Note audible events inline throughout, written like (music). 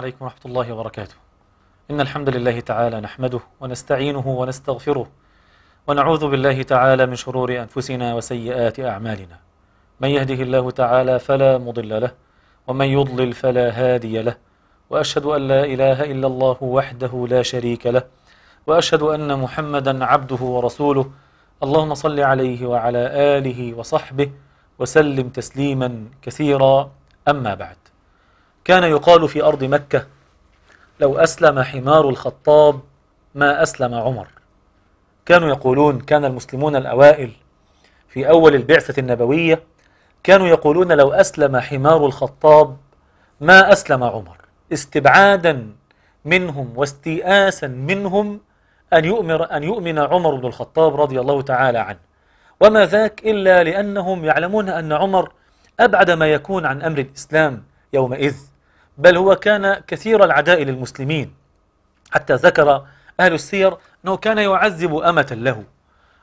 عليكم ورحمة الله وبركاته إن الحمد لله تعالى نحمده ونستعينه ونستغفره ونعوذ بالله تعالى من شرور أنفسنا وسيئات أعمالنا من يهده الله تعالى فلا مضل له ومن يضلل فلا هادي له وأشهد أن لا إله إلا الله وحده لا شريك له وأشهد أن محمدا عبده ورسوله اللهم صل عليه وعلى آله وصحبه وسلم تسليما كثيرا أما بعد كان يقال في أرض مكة لو أسلم حمار الخطاب ما أسلم عمر كانوا يقولون كان المسلمون الأوائل في أول البعثة النبوية كانوا يقولون لو أسلم حمار الخطاب ما أسلم عمر استبعادا منهم واستيئاسا منهم أن يؤمر أن يؤمن عمر بن الخطاب رضي الله تعالى عنه وما ذاك إلا لأنهم يعلمون أن عمر أبعد ما يكون عن أمر الإسلام يومئذ بل هو كان كثير العداء للمسلمين حتى ذكر أهل السير أنه كان يعذب أمة له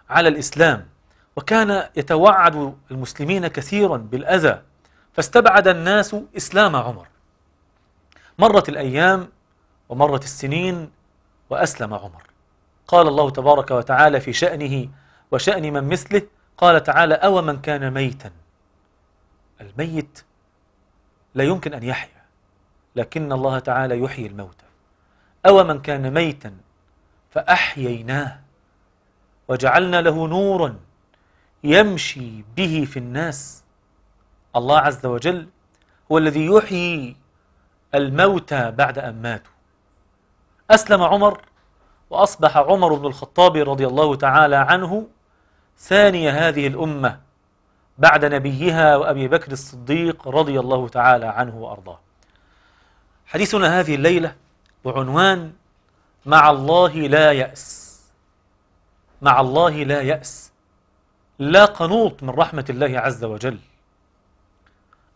على الإسلام وكان يتوعد المسلمين كثيرا بالأذى فاستبعد الناس إسلام عمر مرت الأيام ومرت السنين وأسلم عمر قال الله تبارك وتعالى في شأنه وشأن من مثله قال تعالى أو من كان ميتا الميت لا يمكن أن يحيا لكن الله تعالى يحيي الموتى أو من كان ميتا فأحييناه وجعلنا له نورا يمشي به في الناس الله عز وجل هو الذي يحيي الموتى بعد أن ماتوا أسلم عمر وأصبح عمر بن الخطاب رضي الله تعالى عنه ثاني هذه الأمة بعد نبيها وأبي بكر الصديق رضي الله تعالى عنه وأرضاه حديثنا هذه الليلة بعنوان مع الله لا يأس مع الله لا يأس لا قنوط من رحمة الله عز وجل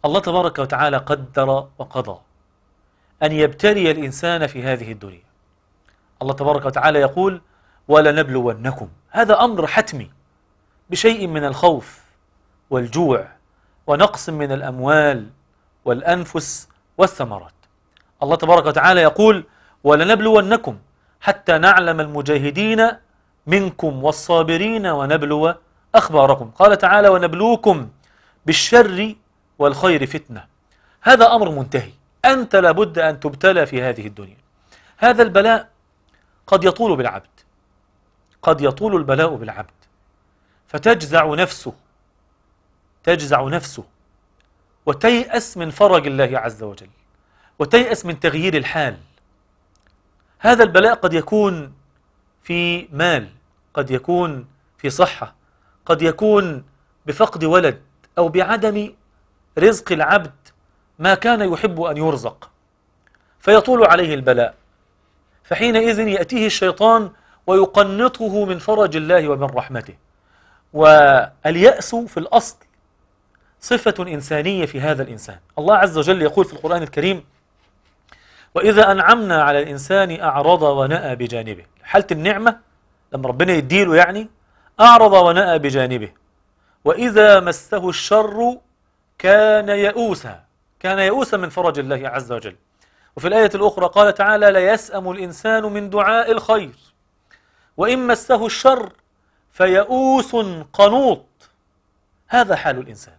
الله تبارك وتعالى قدر وقضى أن يبتلي الإنسان في هذه الدنيا الله تبارك وتعالى يقول ولنبلونكم هذا أمر حتمي بشيء من الخوف والجوع ونقص من الأموال والأنفس والثمرات الله تبارك وتعالى يقول ولنبلونكم حتى نعلم المجاهدين منكم والصابرين ونبلو أخباركم قال تعالى ونبلوكم بالشر والخير فتنة هذا أمر منتهي أنت لابد أن تبتلى في هذه الدنيا هذا البلاء قد يطول بالعبد قد يطول البلاء بالعبد فتجزع نفسه تجزع نفسه وتيأس من فرج الله عز وجل وتيأس من تغيير الحال هذا البلاء قد يكون في مال قد يكون في صحة قد يكون بفقد ولد أو بعدم رزق العبد ما كان يحب أن يرزق فيطول عليه البلاء فحينئذ يأتيه الشيطان ويقنطه من فرج الله ومن رحمته واليأس في الأصل صفة إنسانية في هذا الإنسان الله عز وجل يقول في القرآن الكريم وإذا أنعمنا على الإنسان أعرض ونأى بجانبه حالة النعمة لما ربنا يديله يعني أعرض ونأى بجانبه وإذا مسه الشر كان يئوسا كان يئوسا من فرج الله عز وجل وفي الآية الأخرى قال تعالى ليسأم الإنسان من دعاء الخير وإن مسه الشر فيئوس قنوط هذا حال الإنسان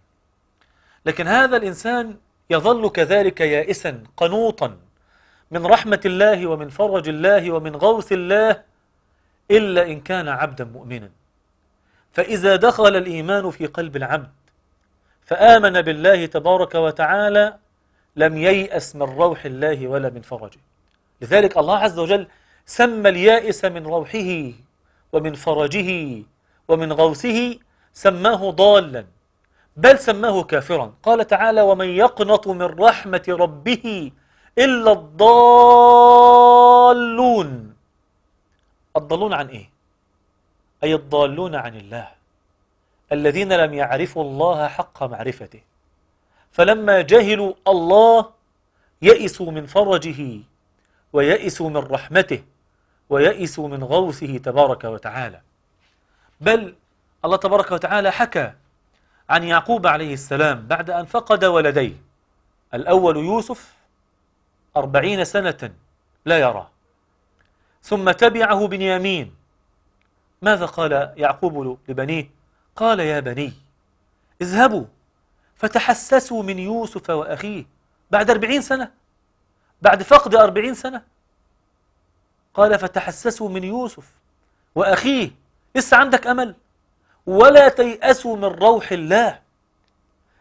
لكن هذا الإنسان يظل كذلك يائسا قنوطا من رحمة الله ومن فرج الله ومن غوث الله إلا إن كان عبدا مؤمنا فإذا دخل الإيمان في قلب العبد فآمن بالله تبارك وتعالى لم ييأس من روح الله ولا من فرجه لذلك الله عز وجل سمى اليائس من روحه ومن فرجه ومن غوثه سماه ضالا بل سماه كافرا قال تعالى ومن يقنط من رحمة ربه إلا الضالون الضالون عن إيه؟ أي الضالون عن الله الذين لم يعرفوا الله حق معرفته فلما جهلوا الله يئسوا من فرجه ويئسوا من رحمته ويئسوا من غوثه تبارك وتعالى بل الله تبارك وتعالى حكى عن يعقوب عليه السلام بعد أن فقد ولديه الأول يوسف أربعين سنة لا يرى ثم تبعه بنيامين ماذا قال يعقوب لبنيه قال يا بني اذهبوا فتحسسوا من يوسف وأخيه بعد أربعين سنة بعد فقد أربعين سنة قال فتحسسوا من يوسف وأخيه لسه عندك أمل ولا تيأسوا من روح الله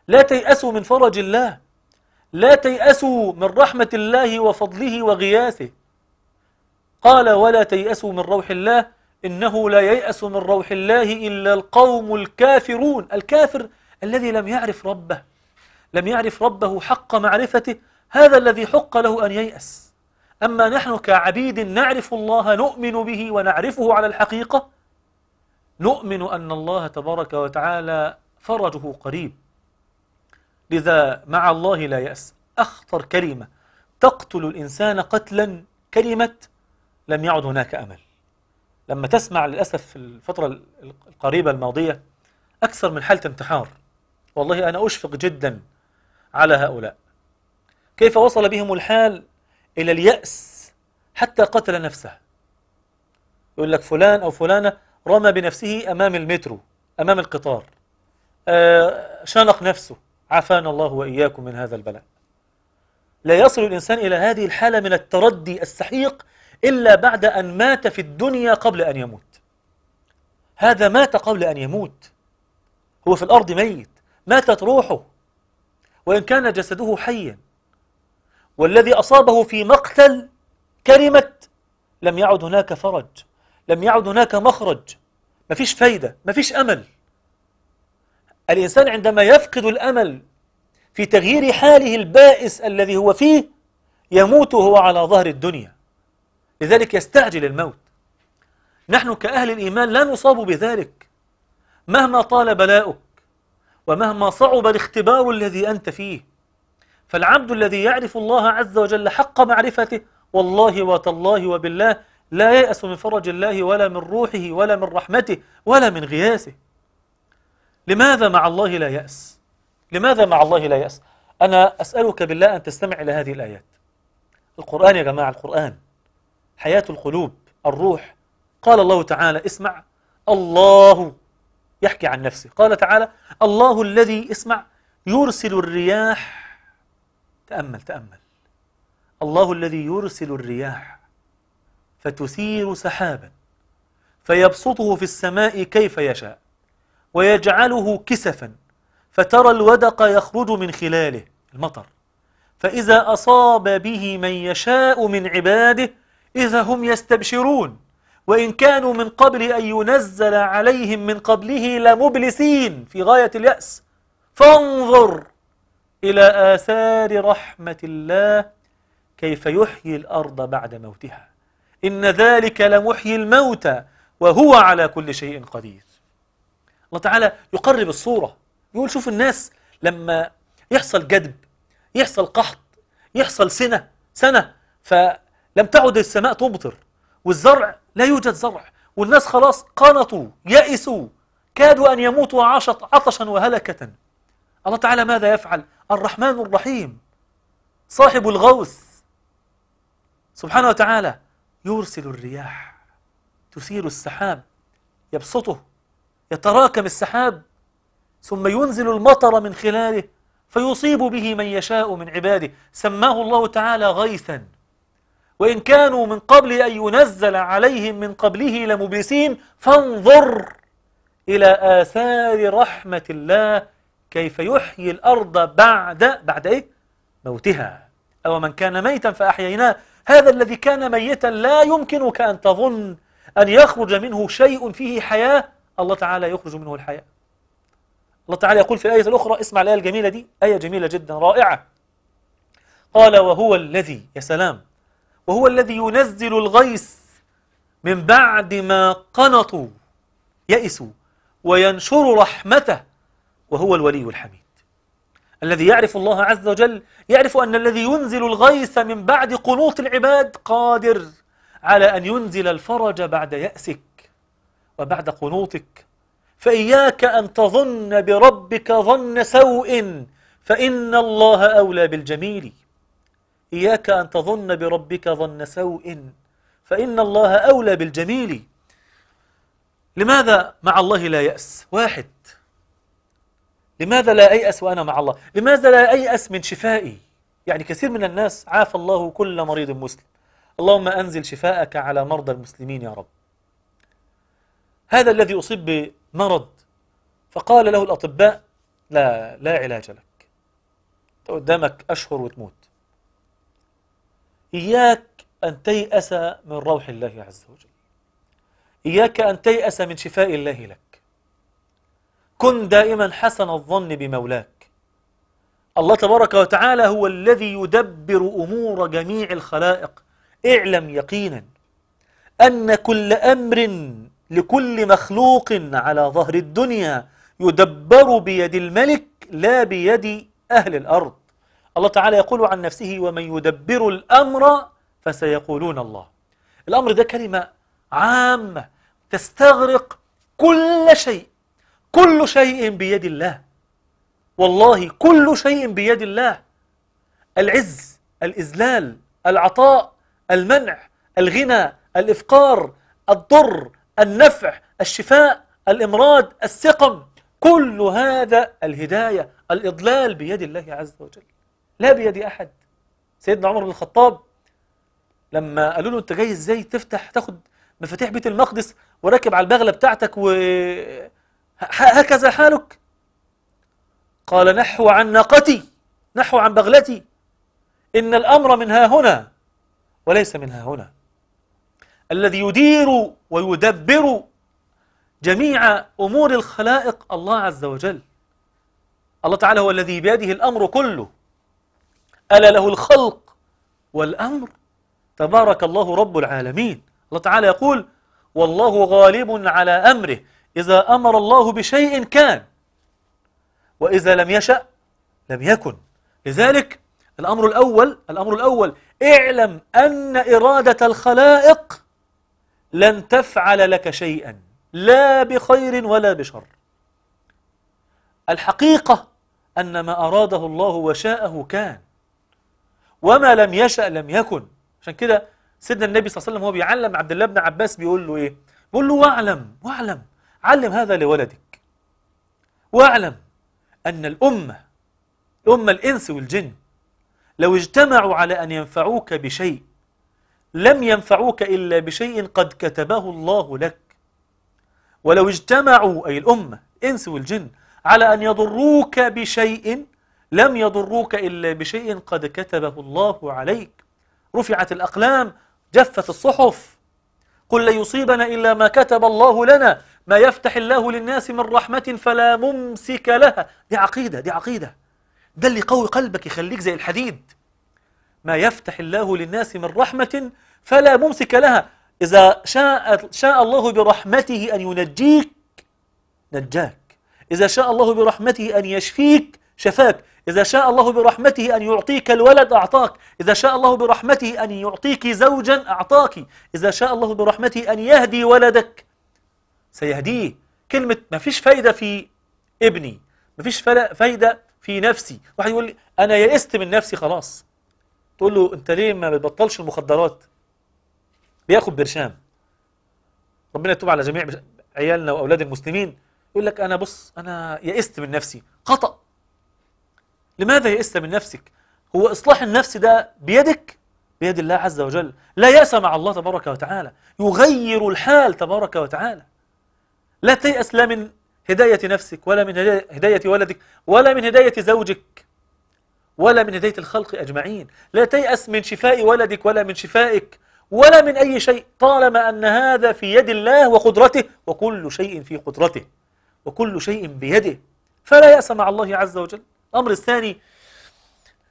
لا تيأسوا من فرج الله لا تيأسوا من رحمة الله وفضله وغياثه قال ولا تيأسوا من روح الله إنه لا ييأس من روح الله إلا القوم الكافرون الكافر الذي لم يعرف ربه لم يعرف ربه حق معرفته هذا الذي حق له أن ييأس أما نحن كعبيد نعرف الله نؤمن به ونعرفه على الحقيقة نؤمن أن الله تبارك وتعالى فرجه قريب لذا مع الله لا يأس أخطر كلمة تقتل الإنسان قتلا كلمة لم يعد هناك أمل لما تسمع للأسف في الفترة القريبة الماضية أكثر من حالة انتحار والله أنا أشفق جدا على هؤلاء كيف وصل بهم الحال إلى اليأس حتى قتل نفسه يقول لك فلان أو فلانة رمى بنفسه أمام المترو أمام القطار آه، شنق نفسه عافانا الله وإياكم من هذا البلاء لا يصل الإنسان إلى هذه الحالة من التردي السحيق إلا بعد أن مات في الدنيا قبل أن يموت هذا مات قبل أن يموت هو في الأرض ميت ماتت روحه وإن كان جسده حيا والذي أصابه في مقتل كلمة لم يعد هناك فرج لم يعد هناك مخرج ما فيش فايدة ما فيش أمل الإنسان عندما يفقد الأمل في تغيير حاله البائس الذي هو فيه يموت هو على ظهر الدنيا لذلك يستعجل الموت نحن كأهل الإيمان لا نصاب بذلك مهما طال بلاؤك ومهما صعب الاختبار الذي أنت فيه فالعبد الذي يعرف الله عز وجل حق معرفته والله وتالله وبالله لا يأس من فرج الله ولا من روحه ولا من رحمته ولا من غياثه لماذا مع الله لا يأس لماذا مع الله لا يأس أنا أسألك بالله أن تستمع إلى هذه الآيات القرآن يا جماعة القرآن حياة القلوب الروح قال الله تعالى اسمع الله يحكي عن نفسه قال تعالى الله الذي اسمع يرسل الرياح تأمل تأمل الله الذي يرسل الرياح فتثير سحابا فيبسطه في السماء كيف يشاء ويجعله كسفا فترى الودق يخرج من خلاله المطر فإذا أصاب به من يشاء من عباده إذا هم يستبشرون وإن كانوا من قبل أن ينزل عليهم من قبله لمبلسين في غاية اليأس فانظر إلى آثار رحمة الله كيف يحيي الأرض بعد موتها إن ذلك لمحيي الموتى وهو على كل شيء قدير الله تعالى يقرب الصورة يقول شوف الناس لما يحصل جدب يحصل قحط يحصل سنة سنة فلم تعد السماء تمطر والزرع لا يوجد زرع والناس خلاص قنطوا يئسوا كادوا أن يموتوا عشط عطشا وهلكة الله تعالى ماذا يفعل الرحمن الرحيم صاحب الغوث سبحانه وتعالى يرسل الرياح تثير السحاب يبسطه يتراكم السحاب ثم ينزل المطر من خلاله فيصيب به من يشاء من عباده سماه الله تعالى غيثا وإن كانوا من قبل أن ينزل عليهم من قبله لمبلسين فانظر إلى آثار رحمة الله كيف يحيي الأرض بعد بعد إيه؟ موتها أو من كان ميتا فأحييناه هذا الذي كان ميتا لا يمكنك أن تظن أن يخرج منه شيء فيه حياة الله تعالى يخرج منه الحياء الله تعالى يقول في الآية الأخرى اسمع الآية الجميلة دي آية جميلة جدا رائعة قال وهو الذي يا سلام وهو الذي ينزل الغيث من بعد ما قنطوا يئسوا وينشر رحمته وهو الولي الحميد الذي يعرف الله عز وجل يعرف أن الذي ينزل الغيث من بعد قنوط العباد قادر على أن ينزل الفرج بعد يأسك وبعد قنوطك فإياك أن تظن بربك ظن سوء فإن الله أولى بالجميل إياك أن تظن بربك ظن سوء فإن الله أولى بالجميل لماذا مع الله لا يأس واحد لماذا لا أيأس وأنا مع الله لماذا لا أيأس من شفائي يعني كثير من الناس عاف الله كل مريض مسلم اللهم أنزل شفاءك على مرضى المسلمين يا رب هذا الذي أصيب بمرض فقال له الأطباء لا لا علاج لك قدامك أشهر وتموت إياك أن تيأس من روح الله عز وجل إياك أن تيأس من شفاء الله لك كن دائما حسن الظن بمولاك الله تبارك وتعالى هو الذي يدبر أمور جميع الخلائق اعلم يقينا أن كل أمر لكل مخلوق على ظهر الدنيا يدبر بيد الملك لا بيد أهل الأرض الله تعالى يقول عن نفسه ومن يدبر الأمر فسيقولون الله الأمر ده كلمة عامة تستغرق كل شيء كل شيء بيد الله والله كل شيء بيد الله العز الإذلال العطاء المنع الغنى الإفقار الضر النفع الشفاء الامراض السقم كل هذا الهداية الإضلال بيد الله عز وجل لا بيد أحد سيدنا عمر بن الخطاب لما قالوا له أنت جاي إزاي تفتح تاخد مفاتيح بيت المقدس وراكب على البغلة بتاعتك و هكذا حالك قال نحو عن ناقتي نحو عن بغلتي إن الأمر من ها هنا وليس من ها هنا الذي يدير ويدبر جميع أمور الخلائق الله عز وجل الله تعالى هو الذي بيده الأمر كله ألا له الخلق والأمر تبارك الله رب العالمين الله تعالى يقول والله غالب على أمره إذا أمر الله بشيء كان وإذا لم يشأ لم يكن لذلك الأمر الأول الأمر الأول اعلم أن إرادة الخلائق لن تفعل لك شيئا لا بخير ولا بشر الحقيقة أن ما أراده الله وشاءه كان وما لم يشأ لم يكن عشان كده سيدنا النبي صلى الله عليه وسلم هو بيعلم عبد الله بن عباس بيقول له إيه بيقول له واعلم واعلم علم هذا لولدك واعلم أن الأمة الأمة الإنس والجن لو اجتمعوا على أن ينفعوك بشيء لم ينفعوك إلا بشيء قد كتبه الله لك ولو اجتمعوا أي الأمة الإنس والجن على أن يضروك بشيء لم يضروك إلا بشيء قد كتبه الله عليك رفعت الأقلام جفت الصحف قل لن يصيبنا إلا ما كتب الله لنا ما يفتح الله للناس من رحمة فلا ممسك لها دي عقيدة دي عقيدة ده اللي قوي قلبك يخليك زي الحديد ما يفتح الله للناس من رحمة فلا ممسك لها إذا شاء, شاء الله برحمته أن ينجيك نجاك إذا شاء الله برحمته أن يشفيك شفاك إذا شاء الله برحمته أن يعطيك الولد أعطاك إذا شاء الله برحمته أن يعطيك زوجا أعطاك إذا شاء الله برحمته أن يهدي ولدك سيهديه كلمة ما فيش فايدة في ابني ما فيش فايدة في نفسي واحد يقول لي أنا يئست من نفسي خلاص تقول له انت ليه ما بتبطلش المخدرات بياخد برشام ربنا يتوب على جميع عيالنا واولاد المسلمين يقول لك انا بص انا يئست من نفسي خطأ لماذا يئست من نفسك هو اصلاح النفس ده بيدك بيد الله عز وجل لا يأس مع الله تبارك وتعالى يغير الحال تبارك وتعالى لا تيأس لا من هداية نفسك ولا من هداية ولدك ولا من هداية زوجك ولا من هداية الخلق أجمعين لا تيأس من شفاء ولدك ولا من شفائك ولا من أي شيء طالما أن هذا في يد الله وقدرته وكل شيء في قدرته وكل شيء بيده فلا يأس مع الله عز وجل الأمر الثاني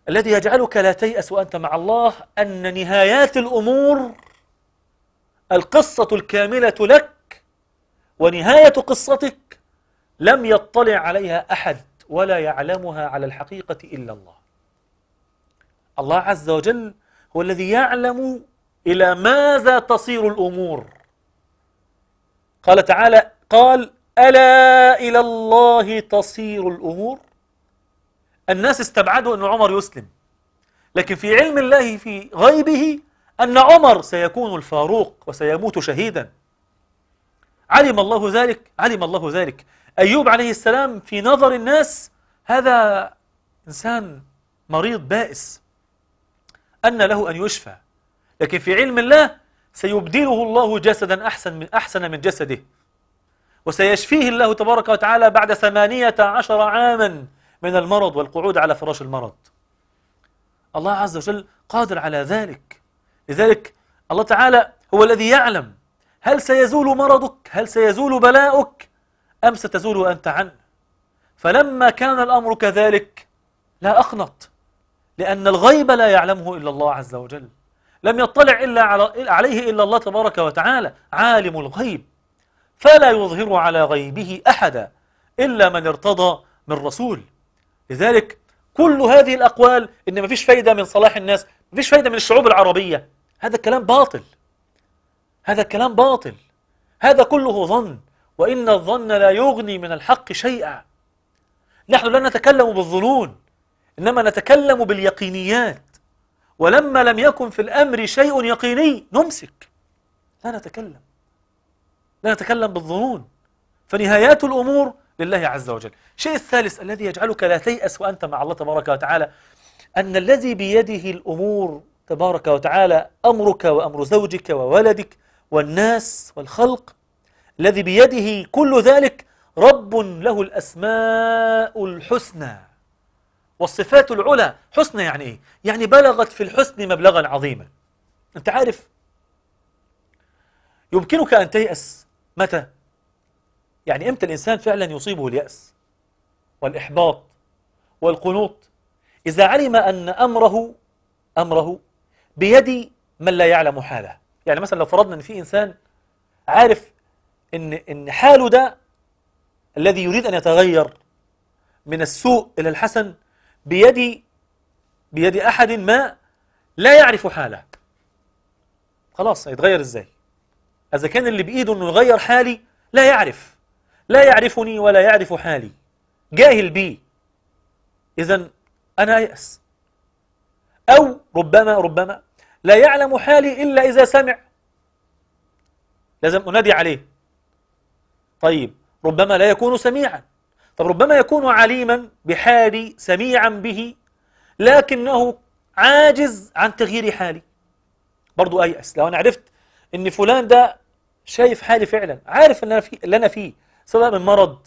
الذي يجعلك لا تيأس وأنت مع الله أن نهايات الأمور القصة الكاملة لك ونهاية قصتك لم يطلع عليها أحد ولا يعلمها على الحقيقة إلا الله الله عز وجل هو الذي يعلم إلى ماذا تصير الأمور قال تعالى قال ألا إلى الله تصير الأمور الناس استبعدوا أن عمر يسلم لكن في علم الله في غيبه أن عمر سيكون الفاروق وسيموت شهيدا علم الله ذلك علم الله ذلك أيوب عليه السلام في نظر الناس هذا إنسان مريض بائس أن له أن يشفى لكن في علم الله سيبدله الله جسدا أحسن من, أحسن من جسده وسيشفيه الله تبارك وتعالى بعد ثمانية عشر عاما من المرض والقعود على فراش المرض الله عز وجل قادر على ذلك لذلك الله تعالى هو الذي يعلم هل سيزول مرضك هل سيزول بلاؤك أم ستزول أنت عنه فلما كان الأمر كذلك لا أقنط لأن الغيب لا يعلمه إلا الله عز وجل لم يطلع إلا على عليه إلا الله تبارك وتعالى عالم الغيب فلا يظهر على غيبه أحدا إلا من ارتضى من رسول لذلك كل هذه الأقوال إن ما فيش فايدة من صلاح الناس ما فيش فايدة من الشعوب العربية هذا الكلام باطل هذا الكلام باطل هذا كله ظن وإن الظن لا يغني من الحق شيئا نحن لا نتكلم بالظنون إنما نتكلم باليقينيات ولما لم يكن في الأمر شيء يقيني نمسك لا نتكلم لا نتكلم بالظنون فنهايات الأمور لله عز وجل الشيء الثالث الذي يجعلك لا تيأس وأنت مع الله تبارك وتعالى أن الذي بيده الأمور تبارك وتعالى أمرك وأمر زوجك وولدك والناس والخلق الذي بيده كل ذلك رب له الأسماء الحسنى والصفات العلى حسنى يعني إيه؟ يعني بلغت في الحسن مبلغا عظيما أنت عارف يمكنك أن تيأس متى؟ يعني إمتى الإنسان فعلا يصيبه اليأس والإحباط والقنوط إذا علم أن أمره أمره بيد من لا يعلم حاله يعني مثلا لو فرضنا أن في إنسان عارف إن, إن حاله ده الذي يريد أن يتغير من السوء إلى الحسن بيد بيد أحد ما لا يعرف حاله خلاص هيتغير إزاي إذا كان اللي بإيده أنه يغير حالي لا يعرف لا يعرفني ولا يعرف حالي جاهل بي إذا أنا ياس أو ربما ربما لا يعلم حالي إلا إذا سمع لازم أنادي عليه طيب ربما لا يكون سميعا طب ربما يكون عليما بحالي سميعا به لكنه عاجز عن تغيير حالي برضو أيأس لو أنا عرفت إن فلان ده شايف حالي فعلا عارف اللي أنا فيه, اللي أنا فيه سواء من مرض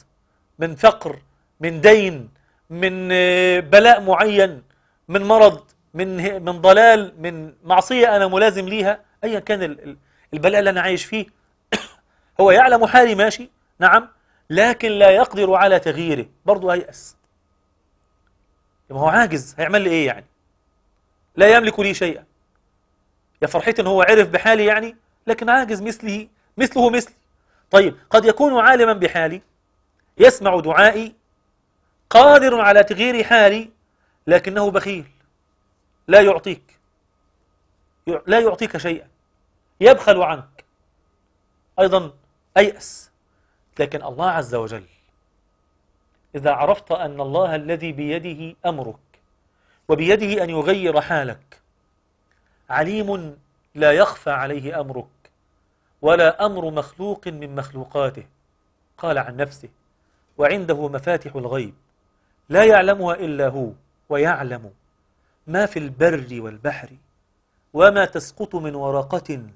من فقر من دين من آه، بلاء معين من مرض من من ضلال من معصية أنا ملازم ليها أيا كان البلاء اللي أنا عايش فيه (coughs) هو يعلم حالي ماشي نعم لكن لا يقدر على تغييره برضه هيأس يبقى هو عاجز هيعمل لي ايه يعني لا يملك لي شيئا يا فرحتي ان هو عرف بحالي يعني لكن عاجز مثله مثله مثلي طيب قد يكون عالما بحالي يسمع دعائي قادر على تغيير حالي لكنه بخيل لا يعطيك لا يعطيك شيئا يبخل عنك أيضا أيأس لكن الله عز وجل إذا عرفت أن الله الذي بيده أمرك وبيده أن يغير حالك عليم لا يخفى عليه أمرك ولا أمر مخلوق من مخلوقاته قال عن نفسه وعنده مفاتح الغيب لا يعلمها إلا هو ويعلم ما في البر والبحر وما تسقط من ورقة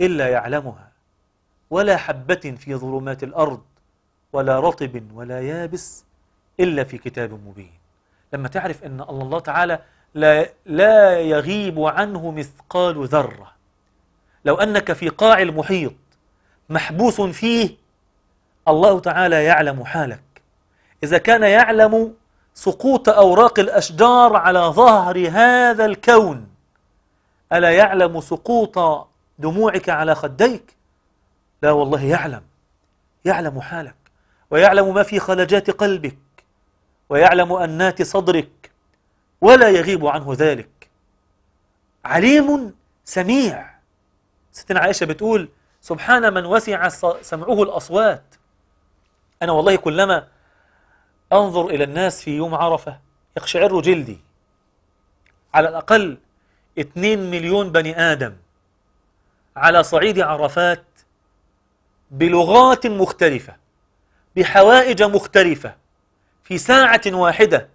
إلا يعلمها ولا حبة في ظلمات الأرض ولا رطب ولا يابس إلا في كتاب مبين لما تعرف أن الله تعالى لا, لا يغيب عنه مثقال ذرة لو أنك في قاع المحيط محبوس فيه الله تعالى يعلم حالك إذا كان يعلم سقوط أوراق الأشجار على ظهر هذا الكون ألا يعلم سقوط دموعك على خديك لا والله يعلم يعلم حالك ويعلم ما في خلجات قلبك ويعلم أنات صدرك ولا يغيب عنه ذلك عليم سميع ستنا عائشة بتقول سبحان من وسع سمعه الأصوات أنا والله كلما أنظر إلى الناس في يوم عرفة يقشعر جلدي على الأقل 2 مليون بني آدم على صعيد عرفات بلغات مختلفة بحوائج مختلفة في ساعة واحدة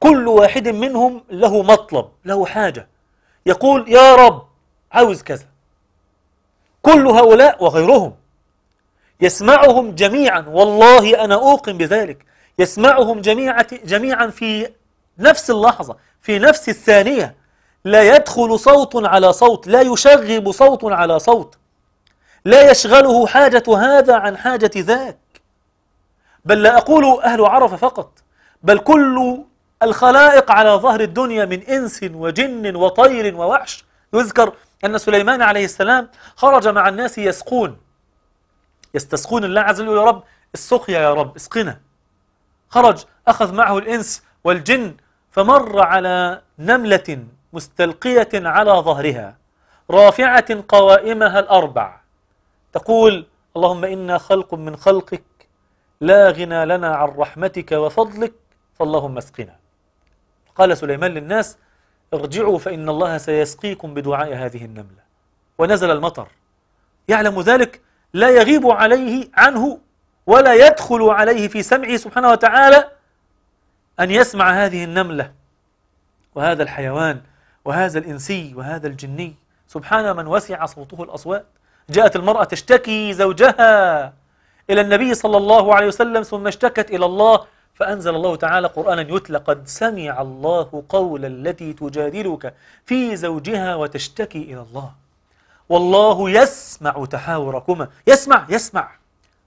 كل واحد منهم له مطلب له حاجة يقول يا رب عاوز كذا كل هؤلاء وغيرهم يسمعهم جميعا والله أنا أوقن بذلك يسمعهم جميعا جميعا في نفس اللحظة في نفس الثانية لا يدخل صوت على صوت لا يشغب صوت على صوت لا يشغله حاجة هذا عن حاجة ذاك بل لا أقول أهل عرفة فقط بل كل الخلائق على ظهر الدنيا من إنس وجن وطير ووحش يذكر أن سليمان عليه السلام خرج مع الناس يسقون يستسقون الله عز وجل يا رب السقيا يا رب اسقنا خرج أخذ معه الإنس والجن فمر على نملة مستلقية على ظهرها رافعة قوائمها الأربع تقول اللهم إنا خلق من خلقك لا غنى لنا عن رحمتك وفضلك فاللهم اسقنا قال سليمان للناس ارجعوا فإن الله سيسقيكم بدعاء هذه النملة ونزل المطر يعلم ذلك لا يغيب عليه عنه ولا يدخل عليه في سمعه سبحانه وتعالى أن يسمع هذه النملة وهذا الحيوان وهذا الإنسي وهذا الجني سبحان من وسع صوته الأصوات جاءت المرأة تشتكي زوجها إلى النبي صلى الله عليه وسلم ثم اشتكت إلى الله فأنزل الله تعالى قرآنا يتلى قد سمع الله قول التي تجادلك في زوجها وتشتكي إلى الله والله يسمع تحاوركما يسمع يسمع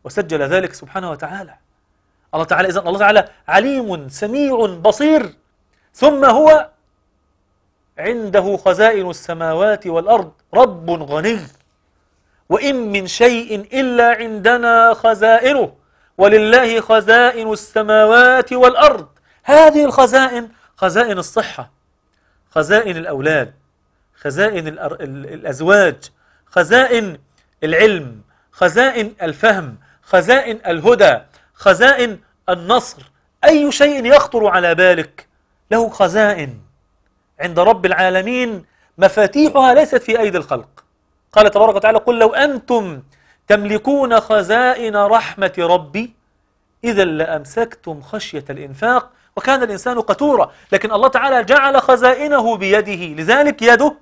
وسجل ذلك سبحانه وتعالى الله تعالى إذن الله تعالى عليم سميع بصير ثم هو عنده خزائن السماوات والأرض رب غني وإن من شيء إلا عندنا خزائنه ولله خزائن السماوات والأرض هذه الخزائن خزائن الصحة خزائن الأولاد خزائن الأزواج خزائن العلم خزائن الفهم خزائن الهدى خزائن النصر أي شيء يخطر على بالك له خزائن عند رب العالمين مفاتيحها ليست في أيدي الخلق قال تبارك وتعالى قل لو أنتم تملكون خزائن رحمة ربي إذا لأمسكتم خشية الإنفاق وكان الإنسان قتورا لكن الله تعالى جعل خزائنه بيده لذلك يده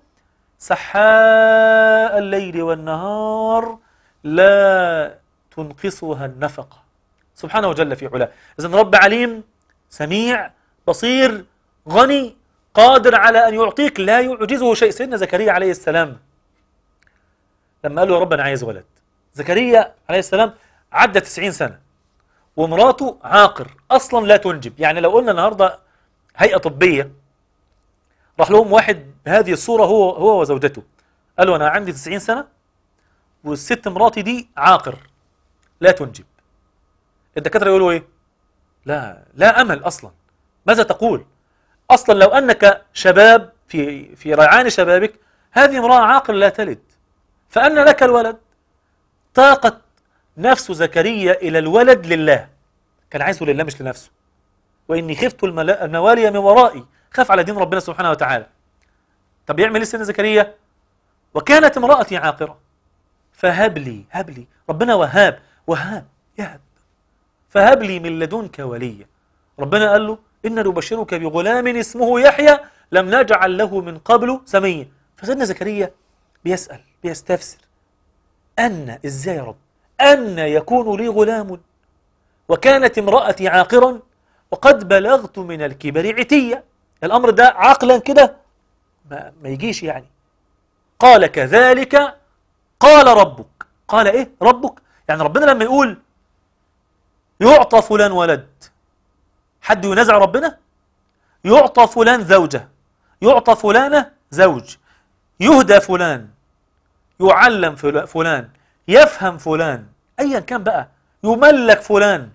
سحاء الليل والنهار لا تنقصها النفقة سبحانه وجل في علاه إذا رب عليم سميع بصير غني قادر على أن يعطيك لا يعجزه شيء سيدنا زكريا عليه السلام لما قال له يا رب انا عايز ولد زكريا عليه السلام عدى 90 سنه ومراته عاقر اصلا لا تنجب يعني لو قلنا النهارده هيئه طبيه راح لهم واحد بهذه الصوره هو هو وزوجته قال له انا عندي 90 سنه والست مراتي دي عاقر لا تنجب الدكاتره يقولوا ايه لا لا امل اصلا ماذا تقول اصلا لو انك شباب في في ريعان شبابك هذه امراه عاقر لا تلد فأن لك الولد طاقت نفس زكريا إلى الولد لله كان عايزه لله مش لنفسه وإني خفت الموالي من ورائي خاف على دين ربنا سبحانه وتعالى طب يعمل ايه سيدنا زكريا وكانت امرأتي عاقرة فهب لي هب لي ربنا وهاب وهاب يهب فهب لي من لدنك وليا ربنا قال له إنا نبشرك بغلام اسمه يحيى لم نجعل له من قبل سميا فسيدنا زكريا بيسأل بيستفسر أن إزاي يا رب أن يكون لي غلام وكانت امرأتي عاقرا وقد بلغت من الكبر عتية الأمر ده عقلا كده ما, ما يجيش يعني قال كذلك قال ربك قال إيه ربك يعني ربنا لما يقول يعطى فلان ولد حد ينازع ربنا يعطى فلان زوجة يعطى فلانة زوج يهدى فلان يعلم فلان يفهم فلان أيا كان بقى يملك فلان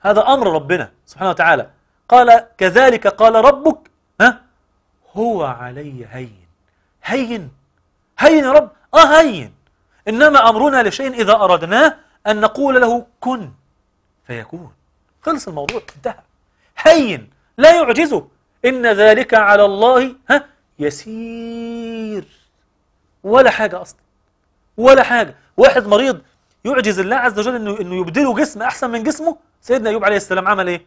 هذا أمر ربنا سبحانه وتعالى قال كذلك قال ربك ها هو علي هين هين هين يا رب آه هين إنما أمرنا لشيء إذا أردناه أن نقول له كن فيكون خلص الموضوع انتهى هين لا يعجزه إن ذلك على الله ها يسير ولا حاجة أصلا ولا حاجة واحد مريض يعجز الله عز وجل إنه, إنه يبدله جسم أحسن من جسمه سيدنا أيوب عليه السلام عمل إيه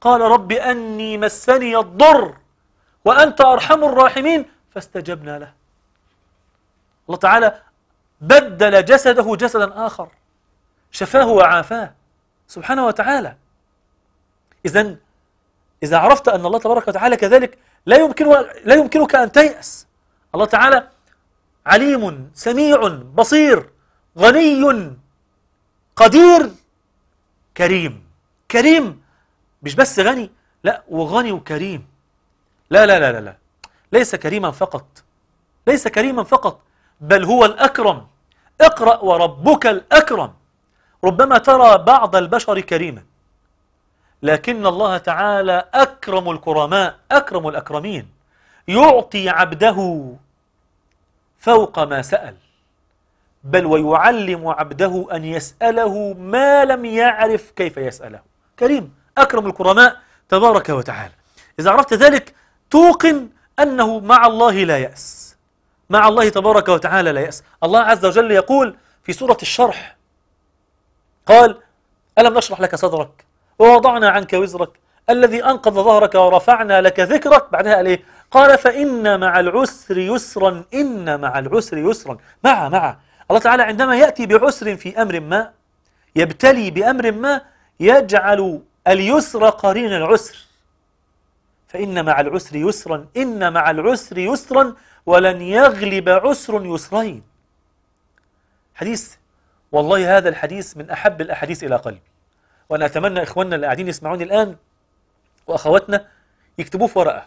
قال رب أني مسني الضر وأنت أرحم الراحمين فاستجبنا له الله تعالى بدل جسده جسدا آخر شفاه وعافاه سبحانه وتعالى إذا إذا عرفت أن الله تبارك وتعالى كذلك لا يمكن لا يمكنك أن تيأس الله تعالى عليم سميع بصير غني قدير كريم كريم مش بس غني لا وغني وكريم لا لا لا لا لا ليس كريما فقط ليس كريما فقط بل هو الأكرم اقرأ وربك الأكرم ربما ترى بعض البشر كريما لكن الله تعالى أكرم الكرماء أكرم الأكرمين يعطي عبده فوق ما سأل بل ويعلم عبده أن يسأله ما لم يعرف كيف يسأله كريم أكرم الكرماء تبارك وتعالى إذا عرفت ذلك توقن أنه مع الله لا يأس مع الله تبارك وتعالى لا يأس الله عز وجل يقول في سورة الشرح قال ألم نشرح لك صدرك ووضعنا عنك وزرك الذي أنقذ ظهرك ورفعنا لك ذكرك بعدها قال إيه قال فإن مع العسر يسرا إن مع العسر يسرا مع مع الله تعالى عندما يأتي بعسر في أمر ما يبتلي بأمر ما يجعل اليسر قرين العسر فإن مع العسر يسرا إن مع العسر يسرا ولن يغلب عسر يسرين حديث والله هذا الحديث من أحب الأحاديث إلى قلبي وأنا أتمنى إخواننا اللي قاعدين يسمعوني الآن وأخواتنا يكتبوه في ورقة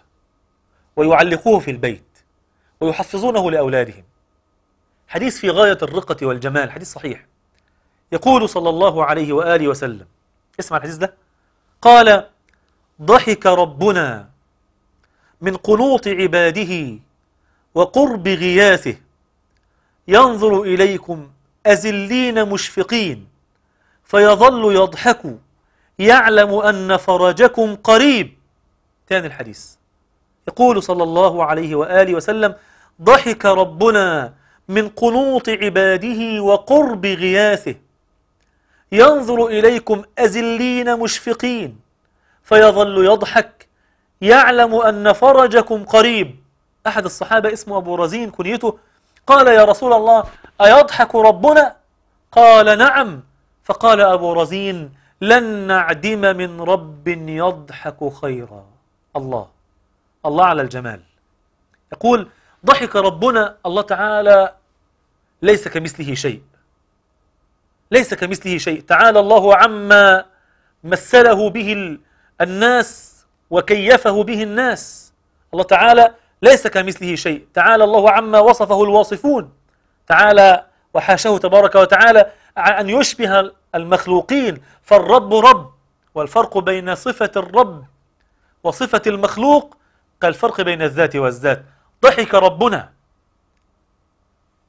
ويعلقوه في البيت ويحفظونه لأولادهم حديث في غاية الرقة والجمال حديث صحيح يقول صلى الله عليه وآله وسلم اسمع الحديث ده قال ضحك ربنا من قنوط عباده وقرب غياثه ينظر إليكم أزلين مشفقين فيظل يضحك يعلم أن فرجكم قريب ثاني الحديث يقول صلى الله عليه وآله وسلم ضحك ربنا من قنوط عباده وقرب غياثه ينظر إليكم أزلين مشفقين فيظل يضحك يعلم أن فرجكم قريب أحد الصحابة اسمه أبو رزين كنيته قال يا رسول الله أيضحك ربنا؟ قال نعم فقال أبو رزين لن نعدم من رب يضحك خيرا الله الله على الجمال يقول ضحك ربنا الله تعالى ليس كمثله شيء ليس كمثله شيء تعالى الله عما مثله به الناس وكيفه به الناس الله تعالى ليس كمثله شيء تعالى الله عما وصفه الواصفون تعالى وحاشاه تبارك وتعالى أن يشبه المخلوقين فالرب رب والفرق بين صفة الرب وصفة المخلوق كالفرق بين الذات والذات ضحك ربنا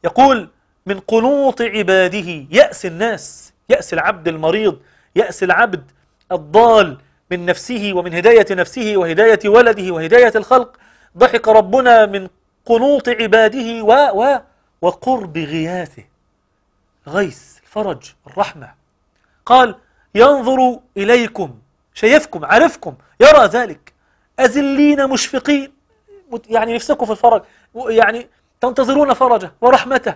يقول من قنوط عباده يأس الناس يأس العبد المريض يأس العبد الضال من نفسه ومن هداية نفسه وهداية ولده وهداية الخلق ضحك ربنا من قنوط عباده و و وقرب غياثه غيث الفرج الرحمة قال ينظر إليكم شايفكم عرفكم يرى ذلك أذلين مشفقين يعني نفسكم في الفرج يعني تنتظرون فرجه ورحمته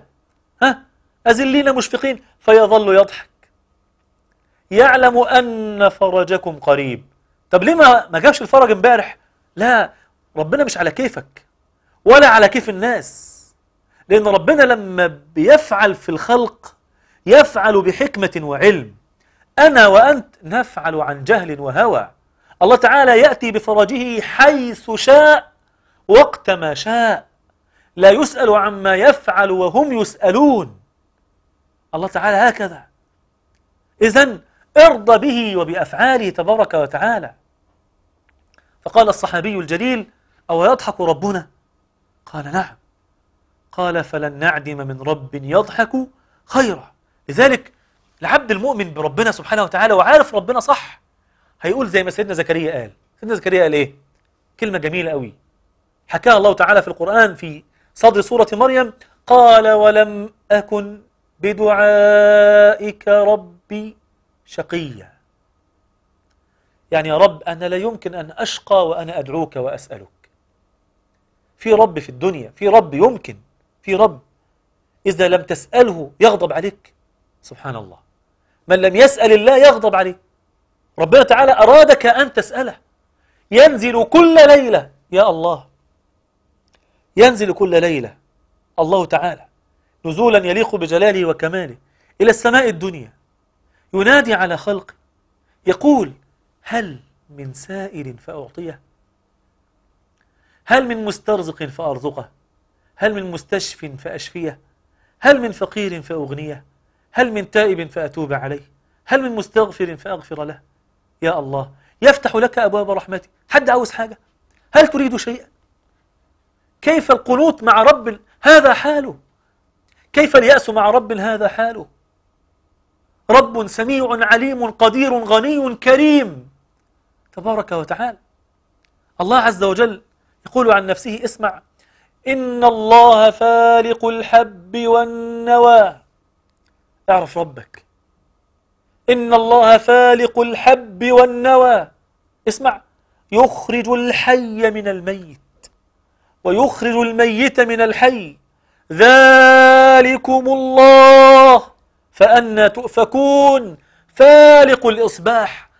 ها أذلين مشفقين فيظل يضحك يعلم أن فرجكم قريب طب ليه ما, ما جابش الفرج امبارح لا ربنا مش على كيفك ولا على كيف الناس لأن ربنا لما بيفعل في الخلق يفعل بحكمة وعلم أنا وأنت نفعل عن جهل وهوى الله تعالى يأتي بفرجه حيث شاء وقت ما شاء لا يسأل عما يفعل وهم يسألون الله تعالى هكذا إذا ارضى به وبأفعاله تبارك وتعالى فقال الصحابي الجليل أو يضحك ربنا قال نعم قال فلن نعدم من رب يضحك خيرا لذلك العبد المؤمن بربنا سبحانه وتعالى وعارف ربنا صح هيقول زي ما سيدنا زكريا قال سيدنا زكريا قال ايه كلمة جميلة قوي حكاها الله تعالى في القرآن في صدر سورة مريم قال ولم أكن بدعائك ربي شقيا يعني يا رب أنا لا يمكن أن أشقى وأنا أدعوك وأسألك في رب في الدنيا في رب يمكن في رب إذا لم تسأله يغضب عليك سبحان الله من لم يسأل الله يغضب عليه ربنا تعالى أرادك أن تسأله ينزل كل ليلة يا الله ينزل كل ليلة الله تعالى نزولا يليق بجلاله وكماله إلى السماء الدنيا ينادي على خلقه يقول هل من سائل فأعطيه هل من مسترزق فأرزقه هل من مستشف فأشفيه هل من فقير فأغنيه هل من تائب فأتوب عليه هل من مستغفر فأغفر له يا الله يفتح لك أبواب رحمتي حد عاوز حاجة هل تريد شيئا كيف القنوط مع رب هذا حاله كيف اليأس مع رب هذا حاله رب سميع عليم قدير غني كريم تبارك وتعالى الله عز وجل يقول عن نفسه اسمع إن الله فالق الحب والنوى اعرف ربك إن الله فالق الحب والنوى اسمع يخرج الحي من الميت ويخرج الميت من الحي ذلكم الله فأنا تؤفكون فالق الإصباح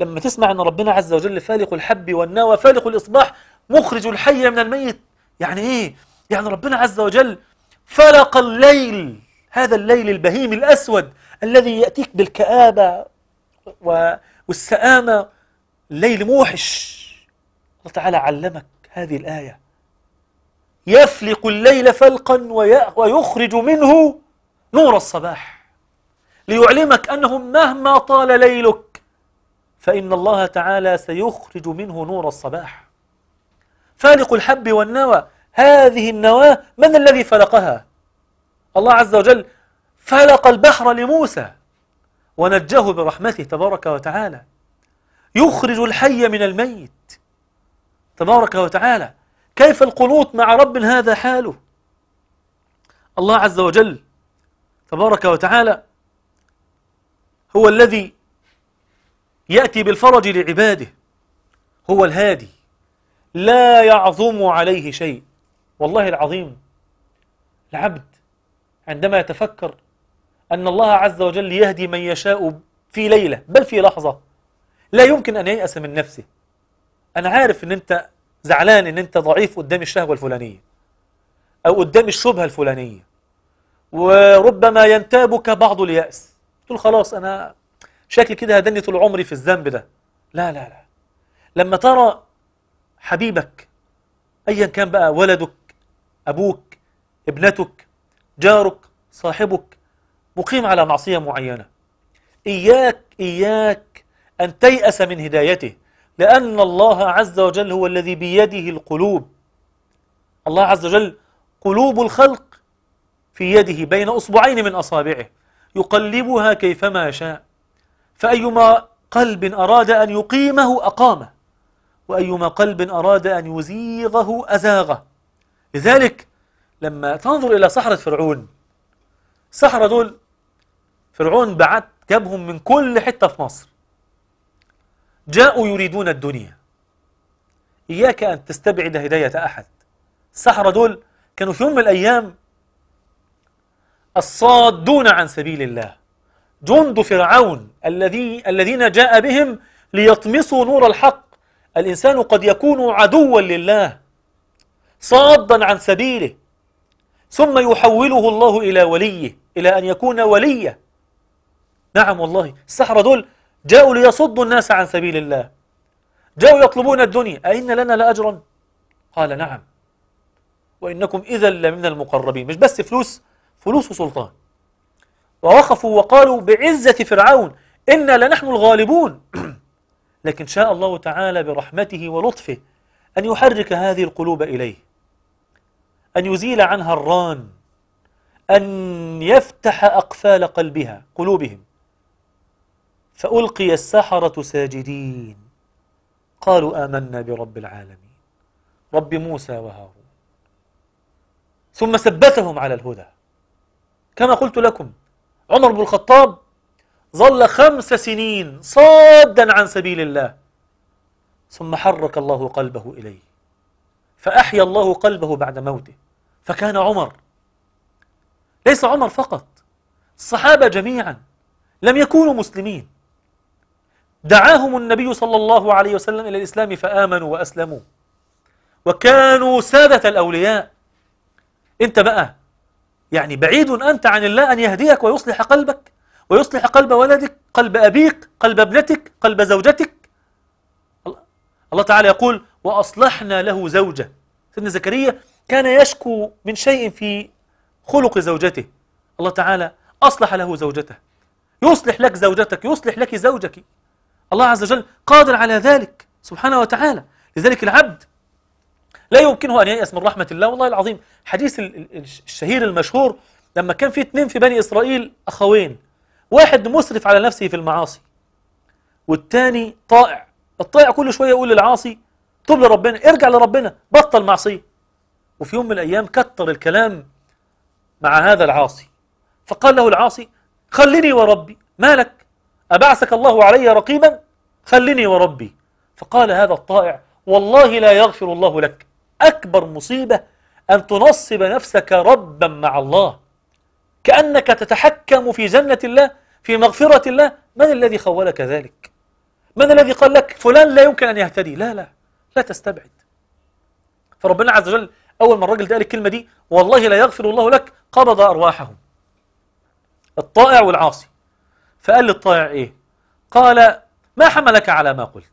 لما تسمع أن ربنا عز وجل فالق الحب والنوى فالق الإصباح مخرج الحي من الميت يعني إيه؟ يعني ربنا عز وجل فلق الليل هذا الليل البهيم الأسود الذي يأتيك بالكآبة والسآمة الليل موحش الله تعالى علمك هذه الآية يفلق الليل فلقا ويخرج منه نور الصباح ليعلمك أنه مهما طال ليلك فإن الله تعالى سيخرج منه نور الصباح فالق الحب والنوى هذه النواة من الذي فلقها الله عز وجل فلق البحر لموسى ونجاه برحمته تبارك وتعالى يخرج الحي من الميت تبارك وتعالى كيف القنوط مع رب هذا حاله الله عز وجل تبارك وتعالى هو الذي يأتي بالفرج لعباده هو الهادي لا يعظم عليه شيء والله العظيم العبد عندما يتفكر أن الله عز وجل يهدي من يشاء في ليلة بل في لحظة لا يمكن أن ييأس من نفسه أنا عارف أن أنت زعلان أن أنت ضعيف قدام الشهوة الفلانية أو قدام الشبهة الفلانية وربما ينتابك بعض اليأس تقول خلاص أنا شكل كده هدني طول عمري في الذنب ده لا لا لا لما ترى حبيبك أيا كان بقى ولدك أبوك ابنتك جارك صاحبك مقيم على معصية معينة إياك إياك أن تيأس من هدايته لأن الله عز وجل هو الذي بيده القلوب الله عز وجل قلوب الخلق في يده بين أصبعين من أصابعه يقلبها كيفما شاء فأيما قلب أراد أن يقيمه أقامه وأيما قلب أراد أن يزيغه أزاغه لذلك لما تنظر إلى سحرة فرعون السحرة دول فرعون بعت جابهم من كل حتة في مصر جاءوا يريدون الدنيا إياك أن تستبعد هداية أحد السحرة دول كانوا في يوم من الأيام الصادون عن سبيل الله جند فرعون الذي الذين جاء بهم ليطمسوا نور الحق الإنسان قد يكون عدوا لله صادا عن سبيله ثم يحوله الله إلى وليه إلى أن يكون وليا نعم والله السحرة دول جاءوا ليصدوا الناس عن سبيل الله جاءوا يطلبون الدنيا أئن لنا لأجرا قال نعم وإنكم إذا لمن المقربين مش بس فلوس فلوس وسلطان ووقفوا وقالوا بعزة فرعون إنا لنحن الغالبون (clears throat) لكن شاء الله تعالى برحمته ولطفه أن يحرك هذه القلوب إليه أن يزيل عنها الران أن يفتح أقفال قلبها قلوبهم فألقي السحرة ساجدين قالوا آمنا برب العالمين رب موسى وهارون ثم ثبتهم على الهدى كما قلت لكم عمر بن الخطاب ظل خمس سنين صادا عن سبيل الله ثم حرك الله قلبه إليه فأحيا الله قلبه بعد موته فكان عمر ليس عمر فقط الصحابة جميعا لم يكونوا مسلمين دعاهم النبي صلى الله عليه وسلم إلى الإسلام فآمنوا وأسلموا وكانوا سادة الأولياء أنت بقى يعني بعيد أنت عن الله أن يهديك ويصلح قلبك ويصلح قلب ولدك قلب أبيك قلب ابنتك قلب زوجتك الله تعالى يقول وأصلحنا له زوجة سيدنا زكريا كان يشكو من شيء في خلق زوجته الله تعالى أصلح له زوجته يصلح لك زوجتك يصلح لك زوجك الله عز وجل قادر على ذلك سبحانه وتعالى لذلك العبد لا يمكنه أن ييأس من رحمة الله والله العظيم حديث الشهير المشهور لما كان في اثنين في بني إسرائيل أخوين واحد مسرف على نفسه في المعاصي والتاني طائع الطائع كل شوية يقول للعاصي طب لربنا ارجع لربنا بطل معصية وفي يوم من الأيام كتر الكلام مع هذا العاصي فقال له العاصي خلني وربي مالك أبعثك الله علي رقيبا خلني وربي فقال هذا الطائع والله لا يغفر الله لك أكبر مصيبة أن تنصب نفسك ربا مع الله كأنك تتحكم في جنة الله في مغفرة الله من الذي خولك ذلك من الذي قال لك فلان لا يمكن أن يهتدي لا لا لا تستبعد فربنا عز وجل أول ما الراجل ده قال الكلمة دي والله لا يغفر الله لك قبض أرواحهم الطائع والعاصي فقال للطائع إيه قال ما حملك على ما قلت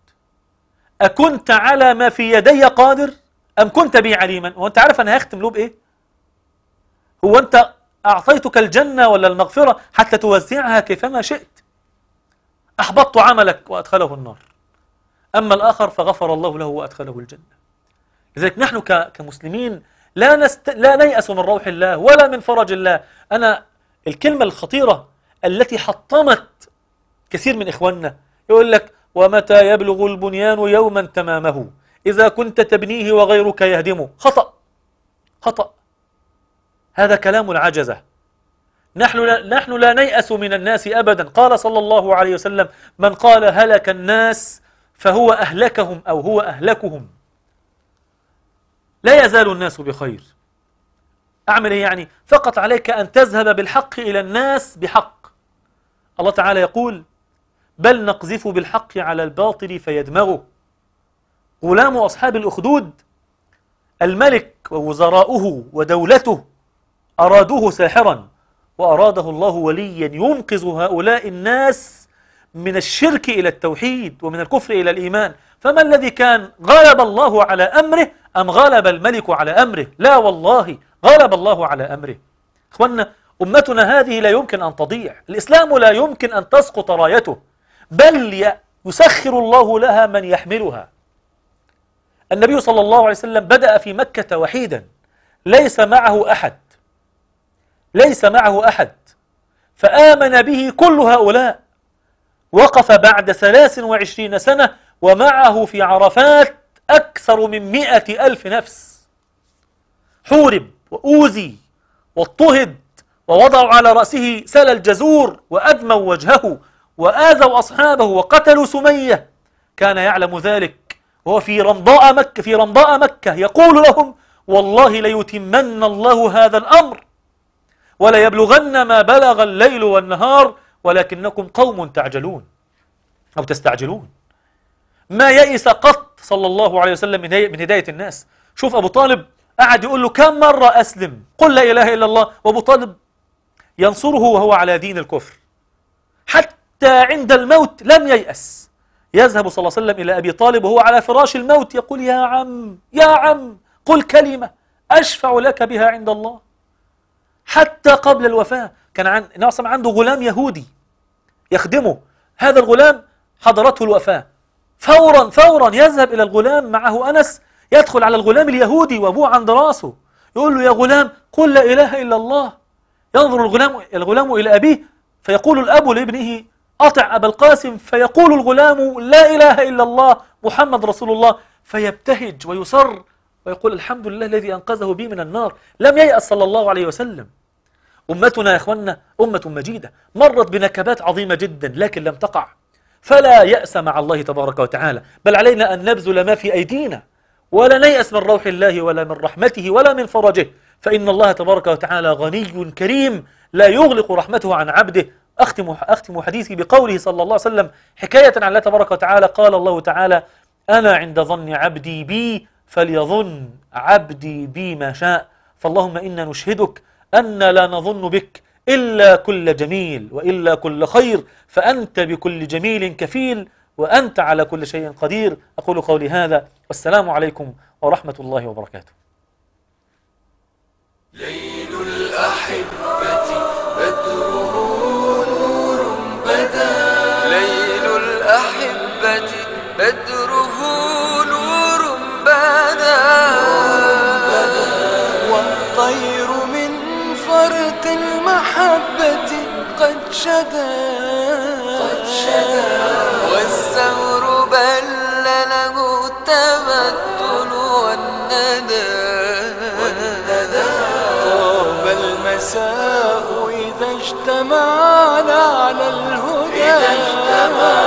أكنت على ما في يدي قادر أم كنت بي عليما وأنت عارف أنا هختم له بإيه هو أنت أعطيتك الجنة ولا المغفرة حتى توزعها كيفما شئت أحبطت عملك وأدخله النار أما الآخر فغفر الله له وأدخله الجنة لذلك نحن كمسلمين لا, نست... لا نيأس من روح الله ولا من فرج الله أنا الكلمة الخطيرة التي حطمت كثير من إخواننا يقول لك ومتى يبلغ البنيان يوما تمامه إذا كنت تبنيه وغيرك يهدمه خطأ خطأ هذا كلام العجزة نحن لا, نحن لا نيأس من الناس أبدا قال صلى الله عليه وسلم من قال هلك الناس فهو أهلكهم أو هو أهلكهم لا يزال الناس بخير أعمل إيه يعني فقط عليك أن تذهب بالحق إلى الناس بحق الله تعالى يقول بل نقذف بالحق على الباطل فيدمغه غلام أصحاب الأخدود الملك ووزراؤه ودولته أرادوه ساحرا وأراده الله وليا ينقذ هؤلاء الناس من الشرك إلى التوحيد ومن الكفر إلى الإيمان فما الذي كان غلب الله على أمره أم غلب الملك على أمره لا والله غلب الله على أمره أخواننا أمتنا هذه لا يمكن أن تضيع الإسلام لا يمكن أن تسقط رايته بل يسخر الله لها من يحملها النبي صلى الله عليه وسلم بدأ في مكة وحيدا ليس معه أحد ليس معه أحد فآمن به كل هؤلاء وقف بعد 23 سنة ومعه في عرفات أكثر من مئة ألف نفس حورب وأوذي واضطهد ووضعوا على رأسه سل الجزور وأدموا وجهه وآذوا أصحابه وقتلوا سمية كان يعلم ذلك وهو في رمضاء مكة في رمضاء مكة يقول لهم والله ليتمن الله هذا الأمر وليبلغن ما بلغ الليل والنهار ولكنكم قوم تعجلون أو تستعجلون ما يئس قط صلى الله عليه وسلم من, من هداية الناس شوف أبو طالب قعد يقول له كم مرة أسلم قل لا إله إلا الله وأبو طالب ينصره وهو على دين الكفر حتى عند الموت لم ييأس يذهب صلى الله عليه وسلم إلى أبي طالب وهو على فراش الموت يقول يا عم يا عم قل كلمة أشفع لك بها عند الله حتى قبل الوفاة كان عن... عنده غلام يهودي يخدمه هذا الغلام حضرته الوفاة فورا فورا يذهب إلى الغلام معه أنس يدخل على الغلام اليهودي وأبوه عند رأسه يقول له يا غلام قل لا إله إلا الله ينظر الغلام, الغلام إلى أبيه فيقول الأب لابنه أطع أبا القاسم فيقول الغلام لا إله إلا الله محمد رسول الله فيبتهج ويصر ويقول الحمد لله الذي أنقذه بي من النار لم ييأس صلى الله عليه وسلم أمتنا يا إخواننا أمة مجيدة مرت بنكبات عظيمة جدا لكن لم تقع فلا يأس مع الله تبارك وتعالى بل علينا أن نبذل ما في أيدينا ولا نيأس من روح الله ولا من رحمته ولا من فرجه فإن الله تبارك وتعالى غني كريم لا يغلق رحمته عن عبده أختم, أختم حديثي بقوله صلى الله عليه وسلم حكاية عن الله تبارك وتعالى قال الله تعالى أنا عند ظن عبدي بي فليظن عبدي بي ما شاء فاللهم إنا نشهدك أن لا نظن بك إلا كل جميل وإلا كل خير فأنت بكل جميل كفيل وأنت على كل شيء قدير أقول قولي هذا والسلام عليكم ورحمة الله وبركاته قد شدا قد شدا والثور بل له التبتل والندى طاب المساء إذا اجتمعنا على الهدى إذا اجتمعنا